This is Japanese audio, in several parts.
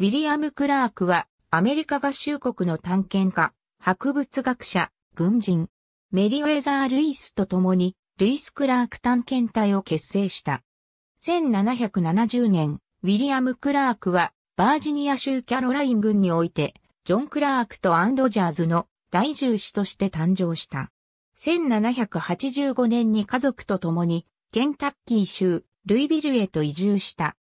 ウィリアム・クラークは、アメリカ合衆国の探検家、博物学者、軍人、メリウェザー・ルイスと共に、ルイス・クラーク探検隊を結成した。1770年、ウィリアム・クラークは、バージニア州キャロライン軍において、ジョン・クラークとアン・ロジャーズの大獣士として誕生した。1785年に家族と共に、ケンタッキー州、ルイビルへと移住した。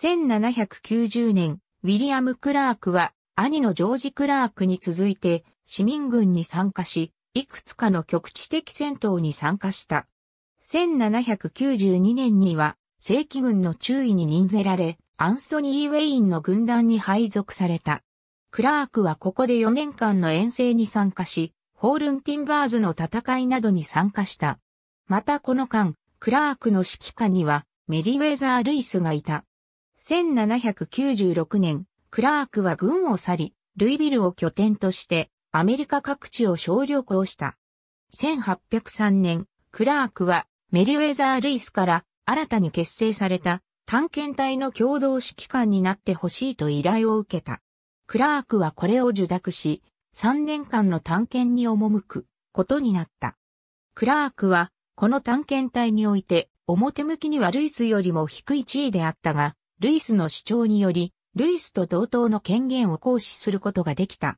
1790年、ウィリアム・クラークは兄のジョージ・クラークに続いて市民軍に参加し、いくつかの局地的戦闘に参加した。1792年には正規軍の注意に任せられ、アンソニー・ウェインの軍団に配属された。クラークはここで4年間の遠征に参加し、ホールンティンバーズの戦いなどに参加した。またこの間、クラークの指揮下にはメディウェザー・ルイスがいた。1796年、クラークは軍を去り、ルイビルを拠点として、アメリカ各地を小旅行した。1803年、クラークは、メリウェザー・ルイスから新たに結成された探検隊の共同指揮官になってほしいと依頼を受けた。クラークはこれを受諾し、3年間の探検に赴くことになった。クラークは、この探検隊において、表向きにはルイスよりも低い地位であったが、ルイスの主張により、ルイスと同等の権限を行使することができた。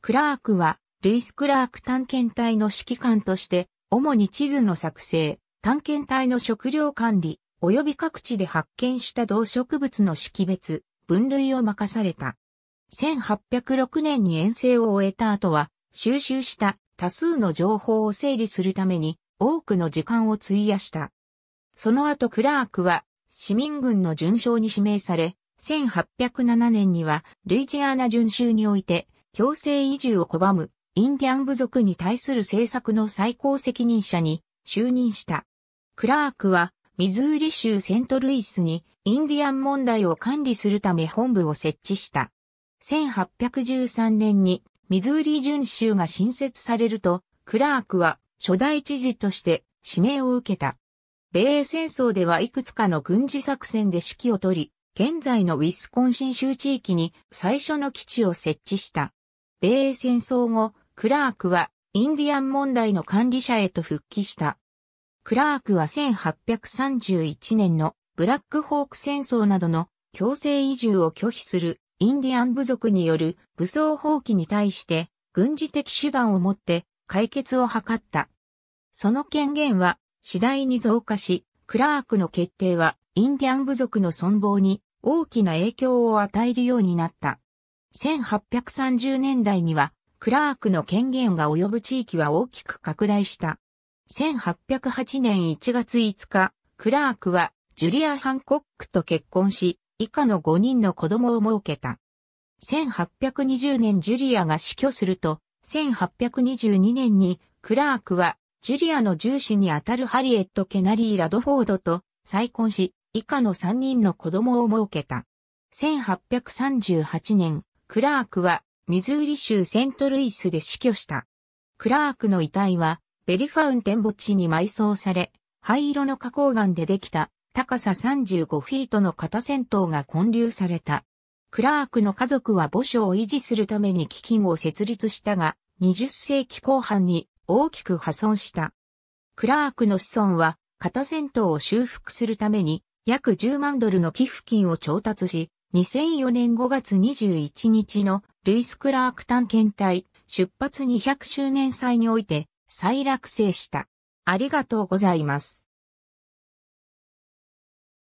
クラークは、ルイス・クラーク探検隊の指揮官として、主に地図の作成、探検隊の食料管理、及び各地で発見した動植物の識別、分類を任された。1806年に遠征を終えた後は、収集した多数の情報を整理するために多くの時間を費やした。その後クラークは市民軍の巡将に指名され、1807年にはルイジアナ巡州において強制移住を拒むインディアン部族に対する政策の最高責任者に就任した。クラークはミズーリ州セントルイスにインディアン問題を管理するため本部を設置した。1813年にミズーリ巡州が新設されると、クラークは初代知事として指名を受けた。米英戦争ではいくつかの軍事作戦で指揮を取り、現在のウィスコンシン州地域に最初の基地を設置した。米英戦争後、クラークはインディアン問題の管理者へと復帰した。クラークは1831年のブラックホーク戦争などの強制移住を拒否するインディアン部族による武装放棄に対して軍事的手段を持って解決を図った。その権限は次第に増加し、クラークの決定はインディアン部族の存亡に大きな影響を与えるようになった。1830年代には、クラークの権限が及ぶ地域は大きく拡大した。1808年1月5日、クラークはジュリア・ハンコックと結婚し、以下の5人の子供を設けた。1820年ジュリアが死去すると、1822年にクラークはジュリアの重視にあたるハリエット・ケナリー・ラドフォードと再婚し、以下の3人の子供を設けた。1838年、クラークはミズーリ州セントルイスで死去した。クラークの遺体はベリファウンテン墓地に埋葬され、灰色の花崗岩でできた高さ35フィートの片戦闘が建立された。クラークの家族は墓所を維持するために基金を設立したが、20世紀後半に大きく破損した。クラークの子孫は、片戦闘を修復するために、約10万ドルの寄付金を調達し、2004年5月21日のルイス・クラーク探検隊出発200周年祭において再落成した。ありがとうございます。